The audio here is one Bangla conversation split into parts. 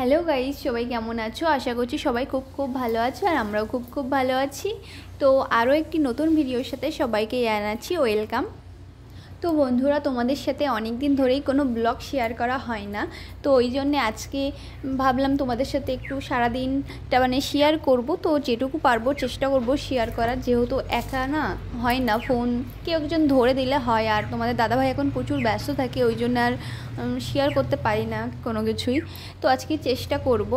হ্যালো গাইজ সবাই কেমন আছো আশা করছি সবাই খুব খুব ভালো আছো আর আমরাও খুব খুব ভালো আছি তো আরও একটি নতুন ভিডিওর সাথে সবাইকে জানাচ্ছি ওয়েলকাম তো বন্ধুরা তোমাদের সাথে অনেক দিন ধরেই কোনো ব্লগ শেয়ার করা হয় না তো ওই জন্যে আজকে ভাবলাম তোমাদের সাথে একটু সারাদিনটা মানে শেয়ার করব তো যেটুকু পারবো চেষ্টা করব শেয়ার করার যেহেতু একা না হয় না ফোন কেউ একজন ধরে দিলে হয় আর তোমাদের দাদাভাই এখন প্রচুর ব্যস্ত থাকে ওই জন্য আর শেয়ার করতে পারি না কোনো কিছুই তো আজকে চেষ্টা করব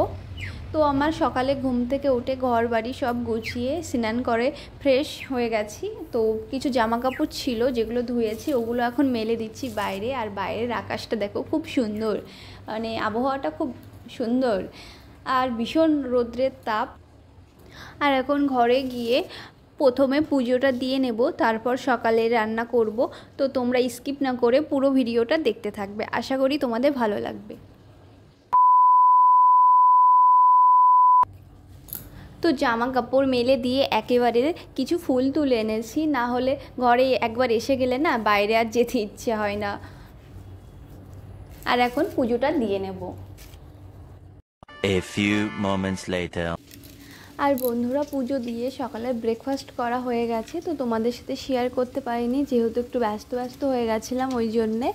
তো আমার সকালে ঘুম থেকে উঠে ঘর বাড়ি সব গুছিয়ে স্নান করে ফ্রেশ হয়ে গেছি তো কিছু জামা কাপড় ছিল যেগুলো ধুয়েছি ওগুলো এখন মেলে দিচ্ছি বাইরে আর বাইরের আকাশটা দেখো খুব সুন্দর মানে আবহাওয়াটা খুব সুন্দর আর ভীষণ রোদ্রের তাপ আর এখন ঘরে গিয়ে প্রথমে পুজোটা দিয়ে নেব তারপর সকালে রান্না করব তো তোমরা স্কিপ না করে পুরো ভিডিওটা দেখতে থাকবে আশা করি তোমাদের ভালো লাগবে তো জামা কাপড় মেলে দিয়ে একেবারে কিছু ফুল তুলে এনেছি না হলে ঘরে একবার এসে গেলে না বাইরে আর যেতে ইচ্ছে হয় না আর এখন পুজোটা দিয়ে নেব A few moments later আর বন্ধুরা পুজো দিয়ে সকালে ব্রেকফাস্ট করা হয়ে গেছে তো তোমাদের সাথে শেয়ার করতে পারিনি যেহেতু একটু ব্যস্ত ব্যস্ত হয়ে গেছিলাম ওই জন্যে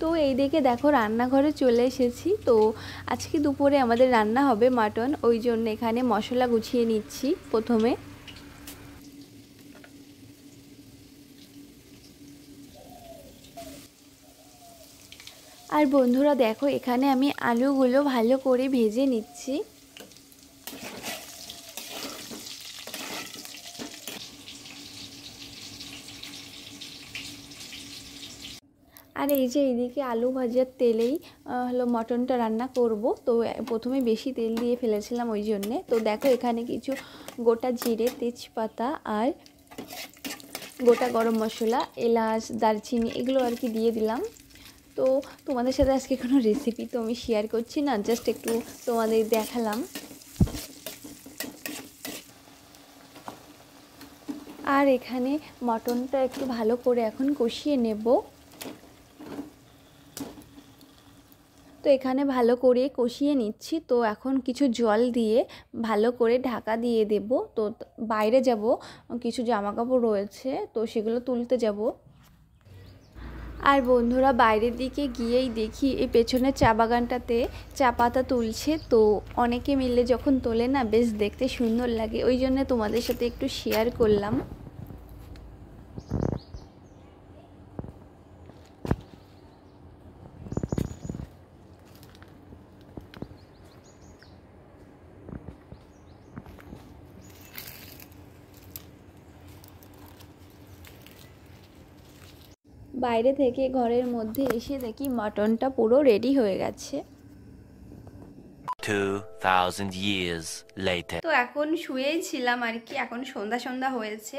তো এই দিকে দেখো রান্নাঘরে চলে এসেছি তো আজকে দুপুরে আমাদের রান্না হবে মাটন ওই জন্য এখানে মশলা গুছিয়ে নিচ্ছি প্রথমে আর বন্ধুরা দেখো এখানে আমি আলুগুলো ভালো করে ভেজে নিচ্ছি আর এই যে এইদিকে আলু ভাজার তেলেই হলো মটনটা রান্না করব তো প্রথমে বেশি তেল দিয়ে ফেলেছিলাম ওই জন্যে তো দেখো এখানে কিছু গোটা জিরে তেজপাতা আর গোটা গরম মশলা এলাচ দারচিনি এগুলো আর কি দিয়ে দিলাম তো তোমাদের সাথে আজকে কোনো রেসিপি তো আমি শেয়ার করছি না জাস্ট একটু তোমাদের দেখালাম আর এখানে মটনটা একটু ভালো করে এখন কষিয়ে নেব তো এখানে ভালো করে কষিয়ে নিচ্ছি তো এখন কিছু জল দিয়ে ভালো করে ঢাকা দিয়ে দেব তো বাইরে যাব কিছু জামাকাপড় রয়েছে তো সেগুলো তুলতে যাব আর বন্ধুরা বাইরের দিকে গিয়েই দেখি এই পেছনের চা বাগানটাতে চা পাতা তুলছে তো অনেকে মিলে যখন তোলে না বেশ দেখতে সুন্দর লাগে ওই জন্য তোমাদের সাথে একটু শেয়ার করলাম বাইরে থেকে ঘরের মধ্যে এসে দেখি মটনটা পুরো রেডি হয়ে গেছে তো এখন শুয়েই ছিলাম আর কি এখন সন্ধ্যা সন্ধ্যা হয়েছে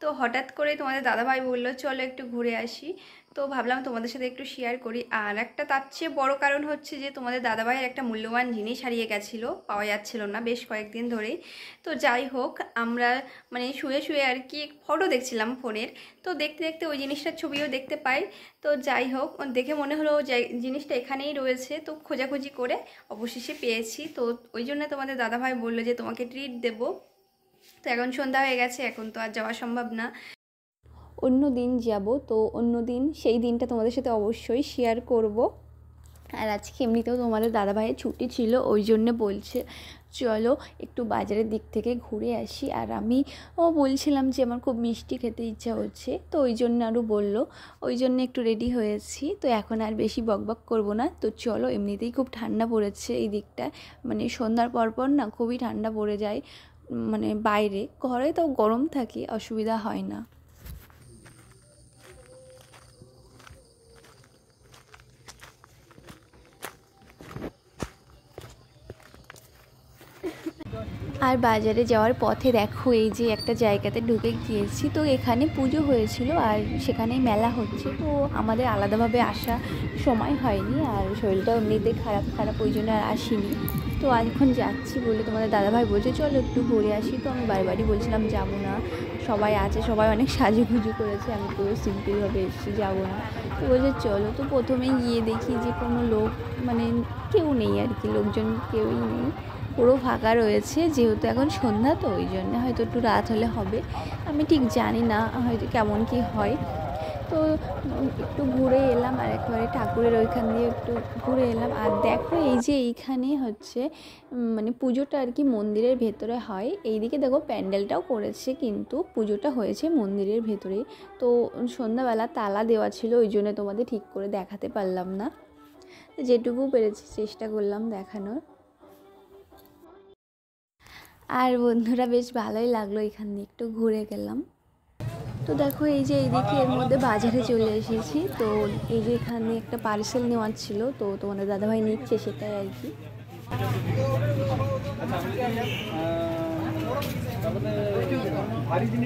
তো হঠাৎ করে তোমাদের দাদাভাই বললো চলো একটু ঘুরে আসি তো ভাবলাম তোমাদের সাথে একটু শেয়ার করি আর একটা তার চেয়ে বড় কারণ হচ্ছে যে তোমাদের দাদাভাইয়ের একটা মূল্যবান জিনিস হারিয়ে গেছিলো পাওয়া যাচ্ছিল না বেশ কয়েকদিন ধরেই তো যাই হোক আমরা মানে শুয়ে শুয়ে আর কি ফটো দেখছিলাম ফোনের তো দেখতে দেখতে ওই জিনিসটার ছবিও দেখতে পাই তো যাই হোক দেখে মনে হলো জিনিসটা এখানেই রয়েছে তো খোঁজাখুঁজি করে অবশেষে পেয়েছি তো ওই জন্য তোমাদের দাদাভাই বললো যে তোমাকে ট্রিট দেবো তো এখন সন্ধ্যা হয়ে গেছে এখন তো আর যাওয়া সম্ভব না অন্য দিন যাব তো অন্য দিন সেই দিনটা তোমাদের সাথে অবশ্যই শেয়ার করব আর আজকে এমনিতেও তোমাদের দাদাভাইয়ের ছুটি ছিল ওই জন্য বলছে চলো একটু বাজারের দিক থেকে ঘুরে আসি আর আমি ও বলছিলাম যে আমার খুব মিষ্টি খেতে ইচ্ছা হচ্ছে তো ওই জন্য আরও বললো ওই জন্য একটু রেডি হয়েছি তো এখন আর বেশি বকবক করব না তো চলো এমনিতেই খুব ঠান্ডা পড়েছে এই দিকটা মানে সন্ধ্যার পরপর না খুবই ঠান্ডা পড়ে যায় মানে বাইরে ঘরে তো গরম থাকে অসুবিধা হয় না আর বাজারে যাওয়ার পথে দেখো এই যে একটা জায়গাতে ঢুকে গিয়েছি তো এখানে পুজো হয়েছিল আর সেখানে মেলা হচ্ছে তো আমাদের আলাদাভাবে আসা সময় হয়নি আর শরীরটাও এমনিতে খারাপ খারাপ ওই জন্য আর আসিনি তো এখন যাচ্ছি বলে তোমাদের দাদাভাই বলছে চলো একটু ঘুরে আসি তো আমি বাড়ি বাড়ি বলছিলাম যাবো না সবাই আছে সবাই অনেক সাজুগুজু করেছে আমি পুরো সিম্পলভাবে এসেছি যাবো না তো বলছে চলো তো প্রথমে গিয়ে দেখি যে কোনো লোক মানে কেউ নেই আর কি লোকজন কেউই নেই পুরো ফাঁকা রয়েছে যেহেতু এখন সন্ধ্যা তো ওই জন্য হয়তো একটু রাত হলে হবে আমি ঠিক জানি না হয়তো কেমন কি হয় তো একটু ঘুরে এলাম আর একবারে ঠাকুরের ওইখান দিয়ে একটু ঘুরে এলাম আর দেখো এই যে এইখানে হচ্ছে মানে পুজোটা আর কি মন্দিরের ভেতরে হয় এইদিকে দেখো প্যান্ডেলটাও করেছে কিন্তু পুজোটা হয়েছে মন্দিরের ভেতরে তো সন্ধ্যাবেলা তালা দেওয়া ছিল ওই জন্য তোমাদের ঠিক করে দেখাতে পারলাম না যেটুকু পেরেছি চেষ্টা করলাম দেখানোর আর বন্ধুরা বেশ ভালোই লাগলো এখান দিয়ে একটু ঘুরে গেলাম তো দেখো এই যে এইদিকে এর মধ্যে বাজারে চলে এসেছি তো এই যে এখানে একটা পার্সেল নেওয়ার ছিল তো তোমাদের দাদাভাই নিচ্ছে সেটাই আর কি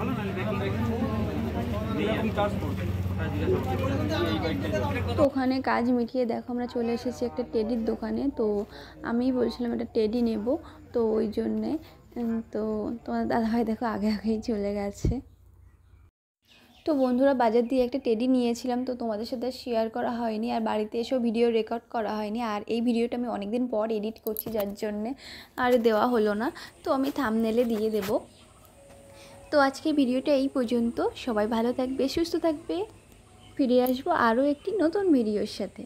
ভালো হ্যাঁ। না তো ওখানে কাজ মিটিয়ে দেখো আমরা চলে এসেছি একটা টেডির দোকানে তো আমি বলছিলাম একটা টেডি নেব তো ওই জন্যে তো তোমার দাদাভাই দেখো আগে আগেই চলে গেছে তো বন্ধুরা বাজার দিয়ে একটা টেডি নিয়েছিলাম তো তোমাদের সাথে শেয়ার করা হয়নি আর বাড়িতে এসেও ভিডিও রেকর্ড করা হয়নি আর এই ভিডিওটা আমি অনেক দিন পর এডিট করছি যার জন্যে আর দেওয়া হলো না তো আমি থামনেলে দিয়ে দেব তো আজকে ভিডিওটা এই পর্যন্ত সবাই ভালো থাকবে সুস্থ থাকবে ফিরে আসবো আরও একটি নতুন ভিডিওর সাথে